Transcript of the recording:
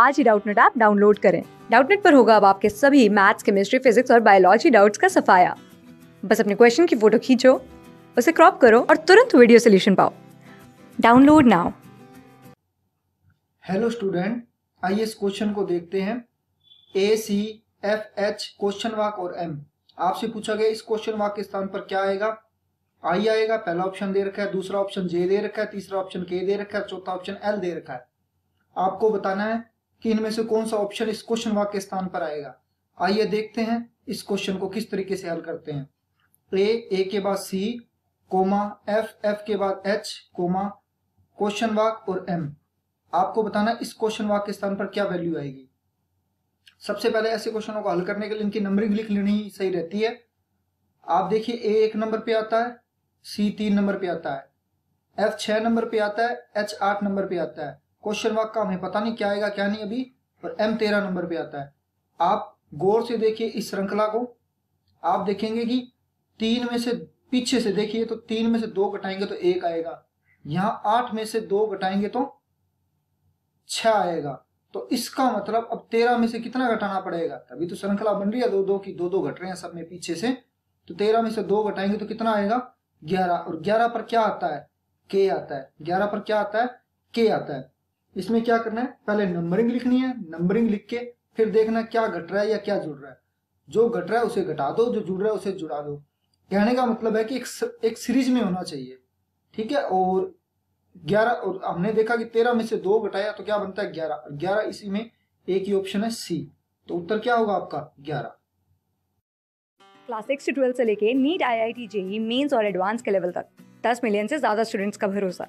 आज ही Doubtnut app download करें डाउटनेट पर होगा अब आपके सभी मैथ्स केमिस्ट्री फिजिक्स और बायोलॉजी डाउट्स का सफाया बस अपने क्वेश्चन की फोटो खींचो उसे क्रॉप करो और तुरंत वीडियो सोल्यूशन पाओ डाउनलोड नाउ हेलो स्टूडेंट आइए इस क्वेश्चन को देखते हैं A C F H question वाक और एम आपसे पूछा गया इस क्वेश्चन वाक के स्थान पर क्या आएगा आई आएगा पहला ऑप्शन दे रखा है दूसरा ऑप्शन जे दे रखा है तीसरा ऑप्शन के दे रखा है चौथा ऑप्शन एल दे रखा है आपको बताना है कि इनमें से कौन सा ऑप्शन इस क्वेश्चन वाक्य के स्थान पर आएगा आइए देखते हैं इस क्वेश्चन को किस तरीके से हल करते हैं ए ए के बाद सी कोमा एफ एफ के बाद एच कोमा क्वेश्चन वाक और एम आपको बताना इस क्वेश्चन वाक के स्थान पर क्या वैल्यू आएगी सबसे पहले ऐसे क्वेश्चनों को हल करने के लिए इनकी नंबरिंग लिख लेनी सही रहती है आप देखिए ए एक नंबर पे आता है सी तीन नंबर पे आता है एफ छह नंबर पे आता है एच आठ नंबर पे आता है क्वेश्चन वाक का हमें पता नहीं क्या आएगा क्या नहीं अभी और एम तेरह नंबर पे आता है आप गौर से देखिए इस श्रृंखला को आप देखेंगे कि तीन में से पीछे से देखिए तो तीन में से दो घटाएंगे तो एक आएगा यहां आठ में से दो घटाएंगे तो छ आएगा तो इसका मतलब अब तेरह में से कितना घटाना पड़ेगा तभी तो श्रृंखला बन रही है दो दो की दो दो घट रहे हैं सब में पीछे से तो तेरह में से दो घटाएंगे तो कितना आएगा ग्यारह और ग्यारह पर क्या आता है के आता है ग्यारह पर क्या आता है के आता है इसमें क्या करना है पहले नंबरिंग लिखनी है नंबरिंग लिख के फिर देखना क्या घट रहा है या क्या जुड़ रहा है जो घट रहा है उसे घटा दो जो जुड़ रहा है उसे जुड़ा दो कहने का मतलब है कि एक, एक सीरीज में होना चाहिए ठीक है और ग्यारह और हमने देखा कि तेरह में से दो घटाया तो क्या बनता है ग्यारह ग्यारह इसी में एक ही ऑप्शन है सी तो उत्तर क्या होगा आपका ग्यारह क्लास सिक्स से ट्वेल्व से लेके NEET I I T JEE mains और एडवांस के लेवल तक दस मिलियन से ज्यादा स्टूडेंट्स का भरोसा